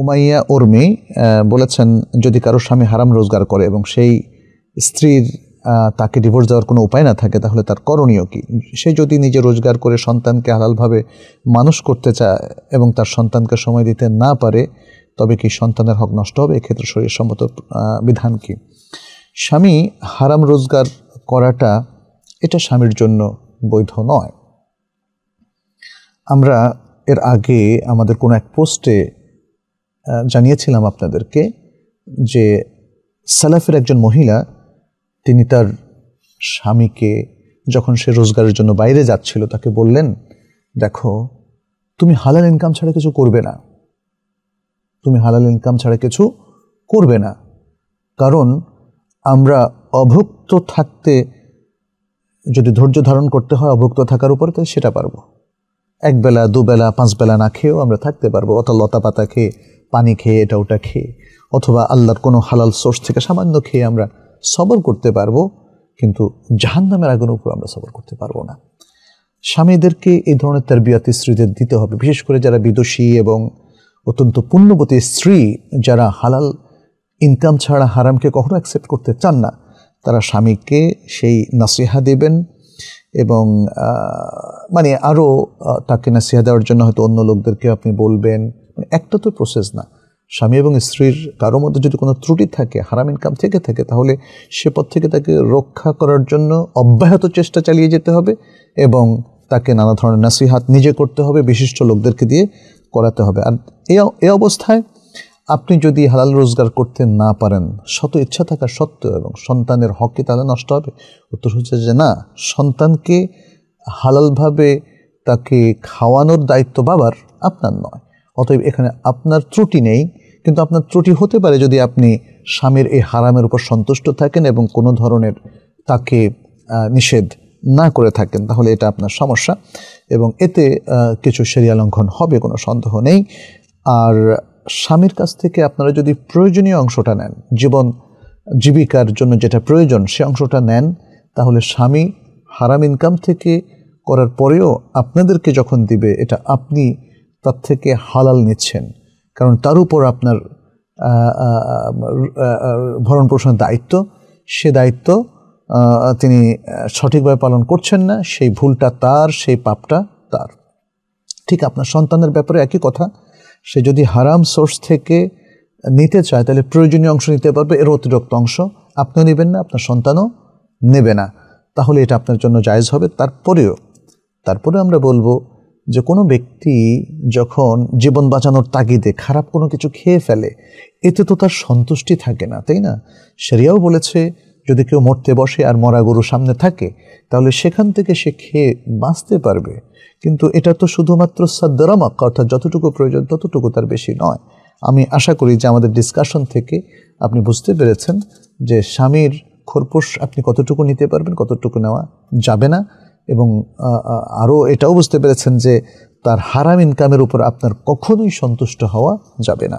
Umayya Urmi বলেছেন যদি কারোর স্বামী হারাম রোজগার করে এবং সেই স্ত্রীর তাকে ডিভোর্স দেওয়ার কোনো উপায় না থাকে তাহলে তার করণীয় কি সে যদি নিজে রোজগার করে সন্তানকে হালালভাবে মানুষ করতে চায় এবং তার সন্তানকে সময় দিতে না পারে তবে কি সন্তানের হক নষ্ট হবে এক্ষেত্রে শরীর সম্মত বিধান কি স্বামী হারাম রোজগার করাটা এটা স্বামীর জন্য বৈধ নয় আমরা এর আগে আমাদের কোনো এক পোস্টে জানিয়েছিলাম আপনাদেরকে যে সালাফের একজন মহিলা তিনি তার স্বামীকে যখন সে রোজগারের জন্য বাইরে যাচ্ছিল তাকে বললেন দেখো তুমি হালাল ইনকাম ছাড়া কিছু করবে না তুমি হালাল ইনকাম ছাড়া কিছু করবে না কারণ আমরা অভুক্ত থাকতে যদি ধৈর্য ধারণ করতে হয় অভুক্ত থাকার উপরে তাহলে সেটা পারবো একবেলা দুবেলা পাঁচবেলা না খেয়েও আমরা থাকতে পারবো অত লতা পাতা খেয়ে পানি খেয়ে এটা ওটা খেয়ে অথবা আল্লাহর কোনো হালাল সোর্স থেকে সামান্য খেয়ে আমরা সবর করতে পারবো কিন্তু জাহান্নামের আগুনের উপর আমরা সবর করতে পারবো না স্বামীদেরকে এই ধরনের তার বিয়াতি স্ত্রীদের দিতে হবে বিশেষ করে যারা বিদোষী এবং অত্যন্ত পুণ্যবতী স্ত্রী যারা হালাল ইনকাম ছাড়া হারামকে কখনো অ্যাকসেপ্ট করতে চান না তারা স্বামীকে সেই নাসিহা দেবেন এবং মানে আরও তাকে নাসিহা দেওয়ার জন্য হয়তো অন্য লোকদেরকে আপনি বলবেন মানে একটা তো প্রসেস না স্বামী এবং স্ত্রীর কারোর মধ্যে যদি কোনো ত্রুটি থাকে হারাম ইনকাম থেকে থাকে তাহলে সে পথ থেকে তাকে রক্ষা করার জন্য অব্যাহত চেষ্টা চালিয়ে যেতে হবে এবং তাকে নানা ধরনের নাসিহাত নিজে করতে হবে বিশিষ্ট লোকদেরকে দিয়ে করাতে হবে আর এ অবস্থায় আপনি যদি হালাল রোজগার করতে না পারেন শত ইচ্ছা থাকা সত্ত্বেও এবং সন্তানের হককে তাহলে নষ্ট হবে উত্তর হচ্ছে যে না সন্তানকে হালালভাবে তাকে খাওয়ানোর দায়িত্ব বাবার আপনার নয় অতএব এখানে আপনার ত্রুটি নেই কিন্তু আপনার ত্রুটি হতে পারে যদি আপনি স্বামীর এই হারামের উপর সন্তুষ্ট থাকেন এবং কোনো ধরনের তাকে নিষেধ না করে থাকেন তাহলে এটা আপনার সমস্যা এবং এতে কিছু সেরিয়া লঙ্ঘন হবে কোনো সন্দেহ নেই আর স্বামীর কাছ থেকে আপনারা যদি প্রয়োজনীয় অংশটা নেন জীবন জীবিকার জন্য যেটা প্রয়োজন সে অংশটা নেন তাহলে স্বামী হারাম ইনকাম থেকে করার পরেও আপনাদেরকে যখন দিবে এটা আপনি তার থেকে হালাল নিচ্ছেন কারণ তার উপর আপনার ভরণ পোষণের দায়িত্ব সে দায়িত্ব তিনি সঠিকভাবে পালন করছেন না সেই ভুলটা তার সেই পাপটা তার ঠিক আপনার সন্তানের ব্যাপারে একই কথা সে যদি হারাম সোর্স থেকে নিতে চায় তাহলে প্রয়োজনীয় অংশ নিতে পারবে এর অতিরিক্ত অংশ আপনিও নেবেন না আপনার সন্তানও নেবে না তাহলে এটা আপনার জন্য জায়জ হবে তারপরেও তারপরে আমরা বলবো যে কোনো ব্যক্তি যখন জীবন বাঁচানোর তাগিদে খারাপ কোনো কিছু খেয়ে ফেলে এতে তো তার সন্তুষ্টি থাকে না তাই না সেরিয়াও বলেছে যদি কেউ মরতে বসে আর মরা গরু সামনে থাকে তাহলে সেখান থেকে সে খেয়ে বাঁচতে পারবে কিন্তু এটা তো শুধুমাত্র সাদ্দারামাক অর্থাৎ যতটুকু প্রয়োজন ততটুকু তার বেশি নয় আমি আশা করি যে আমাদের ডিসকাশন থেকে আপনি বুঝতে পেরেছেন যে স্বামীর খোরপোশ আপনি কতটুকু নিতে পারবেন কতটুকু নেওয়া যাবে না এবং আরও এটাও বুঝতে পেরেছেন যে তার হারাম ইনকামের উপর আপনার কখনোই সন্তুষ্ট হওয়া যাবে না